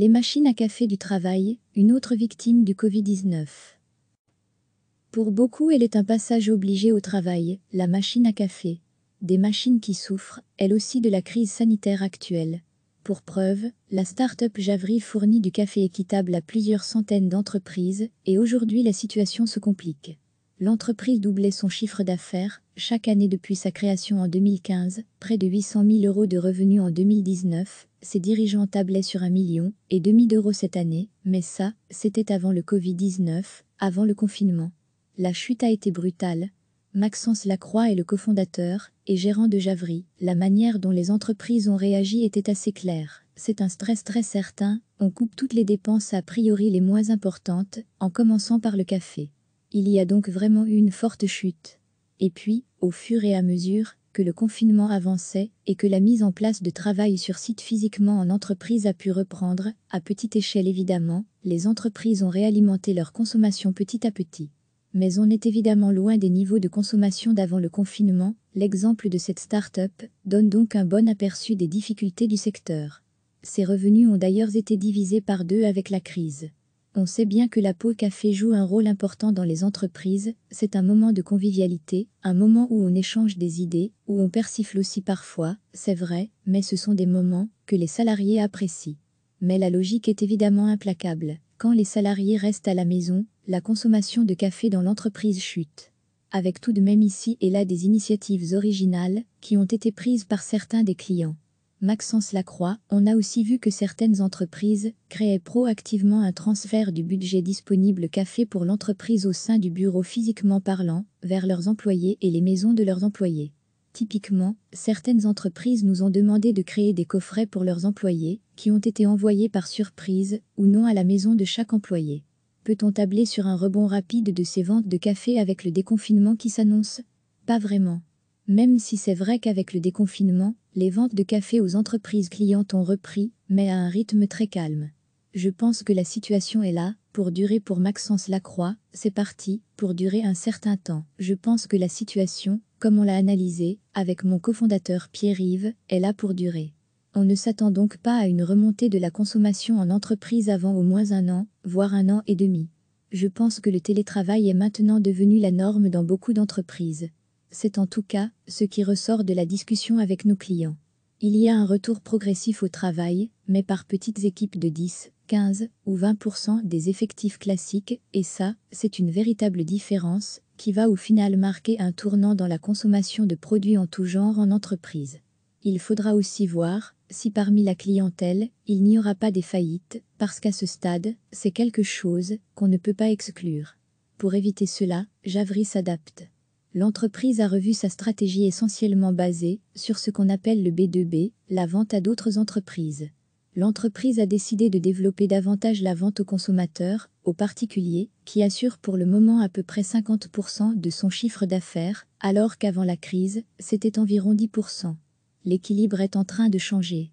Les machines à café du travail, une autre victime du Covid-19. Pour beaucoup, elle est un passage obligé au travail, la machine à café. Des machines qui souffrent, elles aussi, de la crise sanitaire actuelle. Pour preuve, la start-up Javry fournit du café équitable à plusieurs centaines d'entreprises, et aujourd'hui la situation se complique l'entreprise doublait son chiffre d'affaires chaque année depuis sa création en 2015, près de 800 000 euros de revenus en 2019, ses dirigeants tablaient sur un million et demi d'euros cette année, mais ça, c'était avant le Covid-19, avant le confinement. La chute a été brutale. Maxence Lacroix est le cofondateur et gérant de Javry. La manière dont les entreprises ont réagi était assez claire. C'est un stress très certain, on coupe toutes les dépenses a priori les moins importantes, en commençant par le café. Il y a donc vraiment eu une forte chute. Et puis, au fur et à mesure que le confinement avançait et que la mise en place de travail sur site physiquement en entreprise a pu reprendre, à petite échelle évidemment, les entreprises ont réalimenté leur consommation petit à petit. Mais on est évidemment loin des niveaux de consommation d'avant le confinement, l'exemple de cette start-up donne donc un bon aperçu des difficultés du secteur. Ses revenus ont d'ailleurs été divisés par deux avec la crise. On sait bien que la peau café joue un rôle important dans les entreprises, c'est un moment de convivialité, un moment où on échange des idées, où on persifle aussi parfois, c'est vrai, mais ce sont des moments que les salariés apprécient. Mais la logique est évidemment implacable. Quand les salariés restent à la maison, la consommation de café dans l'entreprise chute. Avec tout de même ici et là des initiatives originales qui ont été prises par certains des clients. Maxence Lacroix, on a aussi vu que certaines entreprises créaient proactivement un transfert du budget disponible café pour l'entreprise au sein du bureau physiquement parlant, vers leurs employés et les maisons de leurs employés. Typiquement, certaines entreprises nous ont demandé de créer des coffrets pour leurs employés, qui ont été envoyés par surprise ou non à la maison de chaque employé. Peut-on tabler sur un rebond rapide de ces ventes de café avec le déconfinement qui s'annonce Pas vraiment. Même si c'est vrai qu'avec le déconfinement, les ventes de café aux entreprises clientes ont repris, mais à un rythme très calme. Je pense que la situation est là, pour durer pour Maxence Lacroix, c'est parti, pour durer un certain temps. Je pense que la situation, comme on l'a analysé avec mon cofondateur Pierre-Yves, est là pour durer. On ne s'attend donc pas à une remontée de la consommation en entreprise avant au moins un an, voire un an et demi. Je pense que le télétravail est maintenant devenu la norme dans beaucoup d'entreprises. C'est en tout cas ce qui ressort de la discussion avec nos clients. Il y a un retour progressif au travail, mais par petites équipes de 10, 15 ou 20 des effectifs classiques, et ça, c'est une véritable différence qui va au final marquer un tournant dans la consommation de produits en tout genre en entreprise. Il faudra aussi voir si parmi la clientèle, il n'y aura pas des faillites, parce qu'à ce stade, c'est quelque chose qu'on ne peut pas exclure. Pour éviter cela, Javry s'adapte l'entreprise a revu sa stratégie essentiellement basée sur ce qu'on appelle le B2B, la vente à d'autres entreprises. L'entreprise a décidé de développer davantage la vente aux consommateurs, aux particuliers, qui assurent pour le moment à peu près 50% de son chiffre d'affaires, alors qu'avant la crise, c'était environ 10%. L'équilibre est en train de changer.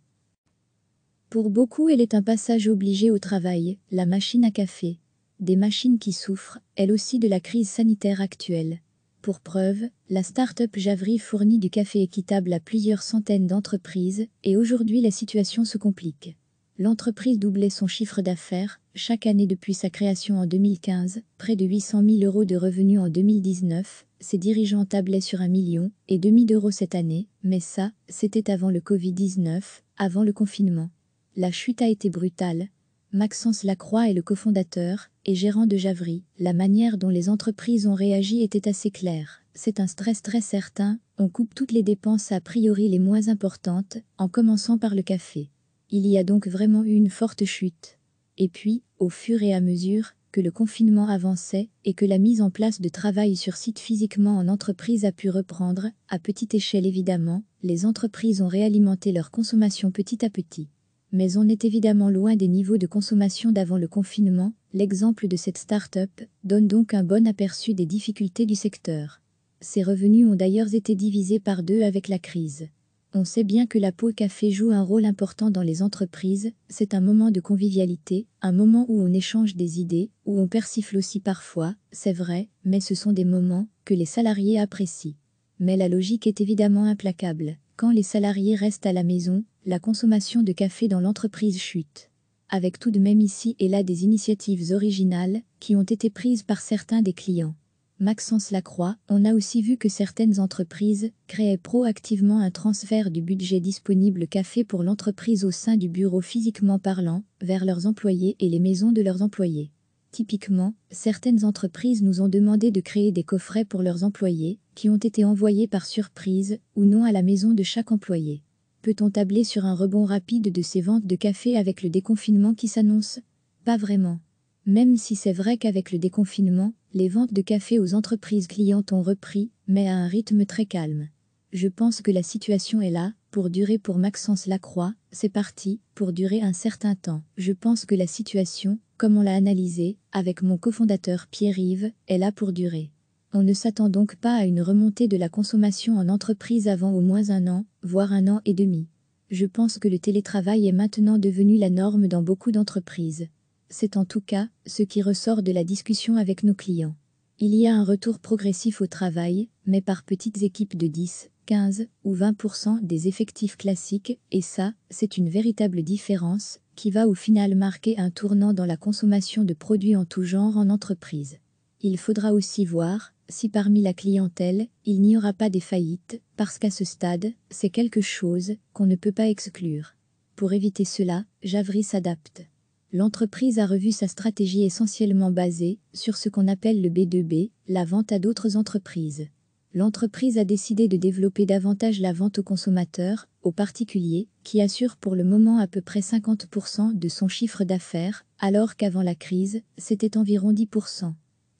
Pour beaucoup, elle est un passage obligé au travail, la machine à café. Des machines qui souffrent, elles aussi, de la crise sanitaire actuelle. Pour preuve, la start-up Javry fournit du café équitable à plusieurs centaines d'entreprises et aujourd'hui la situation se complique. L'entreprise doublait son chiffre d'affaires chaque année depuis sa création en 2015, près de 800 000 euros de revenus en 2019, ses dirigeants tablaient sur un million et demi d'euros cette année, mais ça, c'était avant le Covid-19, avant le confinement. La chute a été brutale, Maxence Lacroix est le cofondateur et gérant de Javry. La manière dont les entreprises ont réagi était assez claire. C'est un stress très certain, on coupe toutes les dépenses a priori les moins importantes, en commençant par le café. Il y a donc vraiment eu une forte chute. Et puis, au fur et à mesure que le confinement avançait et que la mise en place de travail sur site physiquement en entreprise a pu reprendre, à petite échelle évidemment, les entreprises ont réalimenté leur consommation petit à petit mais on est évidemment loin des niveaux de consommation d'avant le confinement, l'exemple de cette start-up donne donc un bon aperçu des difficultés du secteur. Ses revenus ont d'ailleurs été divisés par deux avec la crise. On sait bien que la peau café joue un rôle important dans les entreprises, c'est un moment de convivialité, un moment où on échange des idées, où on persifle aussi parfois, c'est vrai, mais ce sont des moments que les salariés apprécient. Mais la logique est évidemment implacable. Quand les salariés restent à la maison, la consommation de café dans l'entreprise chute. Avec tout de même ici et là des initiatives originales qui ont été prises par certains des clients. Maxence Lacroix, on a aussi vu que certaines entreprises créaient proactivement un transfert du budget disponible café pour l'entreprise au sein du bureau physiquement parlant, vers leurs employés et les maisons de leurs employés. Typiquement, certaines entreprises nous ont demandé de créer des coffrets pour leurs employés, qui ont été envoyés par surprise ou non à la maison de chaque employé. Peut-on tabler sur un rebond rapide de ces ventes de café avec le déconfinement qui s'annonce Pas vraiment. Même si c'est vrai qu'avec le déconfinement, les ventes de café aux entreprises clientes ont repris, mais à un rythme très calme. Je pense que la situation est là, pour durer pour Maxence Lacroix, c'est parti, pour durer un certain temps. Je pense que la situation, comme on l'a analysé avec mon cofondateur Pierre-Yves, est là pour durer. On ne s'attend donc pas à une remontée de la consommation en entreprise avant au moins un an, voire un an et demi. Je pense que le télétravail est maintenant devenu la norme dans beaucoup d'entreprises. C'est en tout cas ce qui ressort de la discussion avec nos clients. Il y a un retour progressif au travail, mais par petites équipes de 10, 15 ou 20 des effectifs classiques, et ça, c'est une véritable différence qui va au final marquer un tournant dans la consommation de produits en tout genre en entreprise. Il faudra aussi voir si parmi la clientèle, il n'y aura pas des faillites, parce qu'à ce stade, c'est quelque chose qu'on ne peut pas exclure. Pour éviter cela, Javry s'adapte. L'entreprise a revu sa stratégie essentiellement basée sur ce qu'on appelle le B2B, la vente à d'autres entreprises. L'entreprise a décidé de développer davantage la vente aux consommateurs, aux particuliers, qui assure pour le moment à peu près 50% de son chiffre d'affaires, alors qu'avant la crise, c'était environ 10%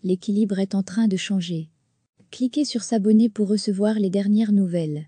l'équilibre est en train de changer. Cliquez sur s'abonner pour recevoir les dernières nouvelles.